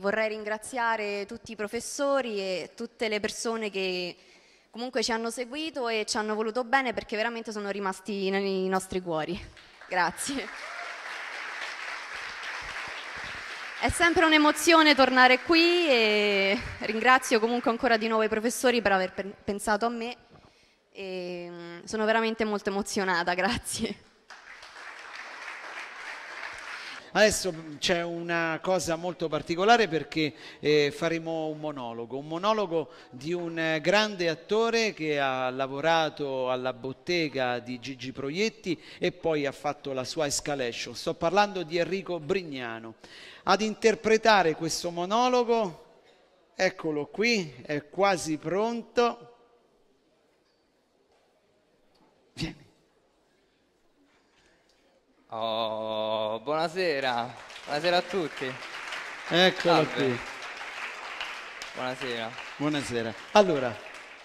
Vorrei ringraziare tutti i professori e tutte le persone che comunque ci hanno seguito e ci hanno voluto bene perché veramente sono rimasti nei nostri cuori. Grazie. È sempre un'emozione tornare qui e ringrazio comunque ancora di nuovo i professori per aver pensato a me e mm, sono veramente molto emozionata, grazie. Adesso mm, c'è una cosa molto particolare perché eh, faremo un monologo, un monologo di un eh, grande attore che ha lavorato alla bottega di Gigi Proietti e poi ha fatto la sua escalation. Sto parlando di Enrico Brignano. Ad interpretare questo monologo, eccolo qui, è quasi pronto. Vieni. Oh buonasera. Buonasera a tutti. Eccolo Salve. qui. Buonasera. Buonasera. Allora,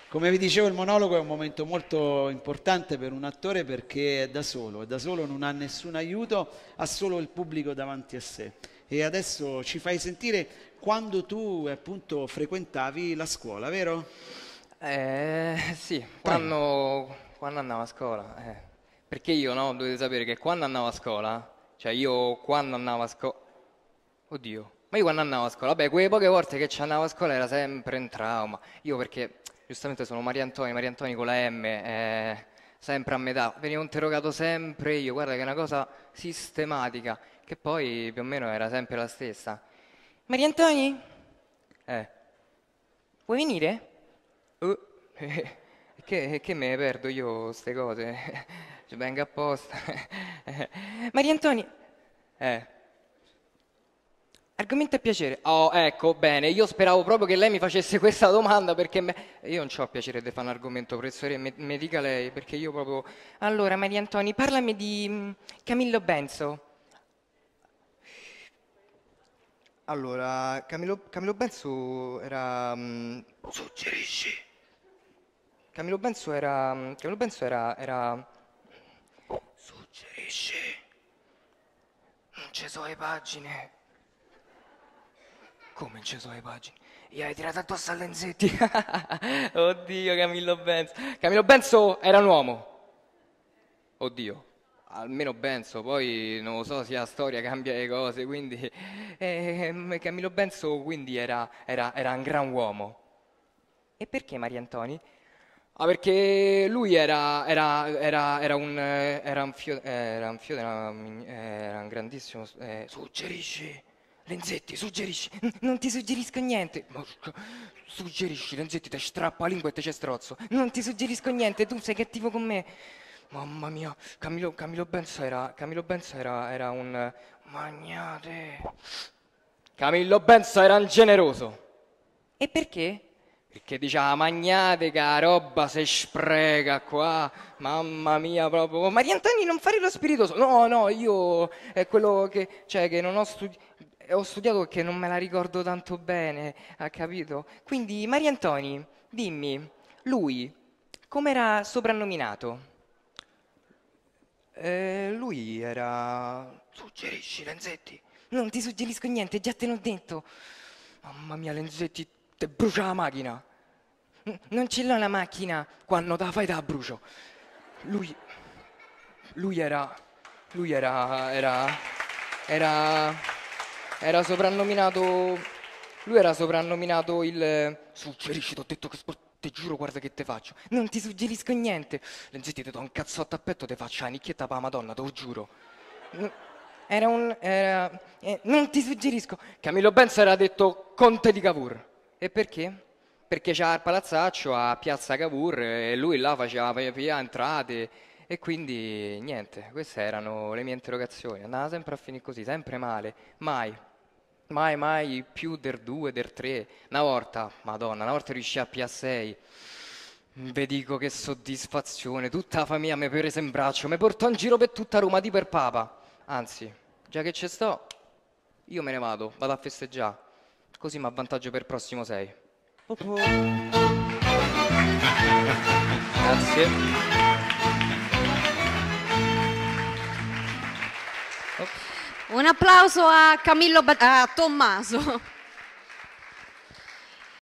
come vi dicevo, il monologo è un momento molto importante per un attore perché è da solo, è da solo, non ha nessun aiuto, ha solo il pubblico davanti a sé. E adesso ci fai sentire quando tu appunto frequentavi la scuola, vero? Eh, sì, quando, quando andavo a scuola. Eh. Perché io no, dovete sapere che quando andavo a scuola cioè io quando andavo a scuola... Oddio, ma io quando andavo a scuola, vabbè, quelle poche volte che ci andavo a scuola era sempre in trauma. Io perché giustamente sono Maria Antoni, Maria Antoni con la M, eh, sempre a metà, venivo interrogato sempre io, guarda che è una cosa sistematica, che poi più o meno era sempre la stessa. Maria Antoni? Eh. Vuoi venire? Uh, che, che me ne perdo io queste cose? ci venga apposta. Maria Antoni, eh. Argomento a piacere. Oh, ecco, bene, io speravo proprio che lei mi facesse questa domanda perché me... io non ho piacere di fare un argomento, professore, me, dica lei perché io proprio... Allora, Maria Antoni, parlami di mm, Camillo Benzo. Allora, Camillo, Camillo Benzo era... Mm, Suggerisci. Camillo Benzo era... Mm, Camillo Benzo era... era pesce. Non ci sono le pagine. Come non ci sono le pagine? Gli hai tirato addosso a Lenzetti. Oddio, Camillo Benzo. Camillo Benzo era un uomo. Oddio. Almeno Benzo, poi non lo so se la storia cambia le cose, quindi... Eh, Camillo Benzo quindi era, era, era un gran uomo. E perché Maria Antoni? Ah, perché lui era, era, era, era un, era eh, un fiore, era un, fio eh, una, eh, era un grandissimo... Eh, suggerisci, Lenzetti, suggerisci, non ti suggerisco niente. suggerisci, Lenzetti, te strappa la lingua e te c'è strozzo. Non ti suggerisco niente, tu sei cattivo con me. Mamma mia, Camillo, Camillo Benza era, Camillo Benza era, un... Magnate. Camillo Benza era un generoso. E perché? Perché diceva, ah, magnate che la roba se spreca qua, mamma mia proprio. Oh, Maria Antoni non fare lo spiritoso. No, no, io è quello che, cioè, che non ho studiato ho studiato perché non me la ricordo tanto bene, ha capito? Quindi, Maria Antoni, dimmi, lui come era soprannominato? Eh, lui era. Suggerisci, Lenzetti? Non ti suggerisco niente, già te l'ho detto. Mamma mia, Lenzetti, te brucia la macchina. Non ce l'ho la macchina quando te la fai da brucio. Lui, lui era, lui era, era, era, era soprannominato, lui era soprannominato il suggerisci, ti ho detto che ti giuro guarda che te faccio, non ti suggerisco niente, Lenzetti ti do un cazzotto a petto, te faccio la nicchietta pa' madonna, te lo giuro. Era un, era, eh, non ti suggerisco, Camillo Benz era detto conte di Cavour. E perché? Perché c'era il palazzaccio a Piazza Cavour e lui là faceva via entrate e quindi niente, queste erano le mie interrogazioni. Andava sempre a finire così, sempre male, mai, mai, mai più del 2, del 3. Una volta, madonna, una volta riuscì a PA6. Vi dico che soddisfazione, tutta la famiglia mi prese in braccio, mi portò in giro per tutta Roma, di per papa. Anzi, già che ci sto, io me ne vado, vado a festeggiare così mi avvantaggio per il prossimo 6. Grazie. Un applauso a, Camillo ba- a Tommaso.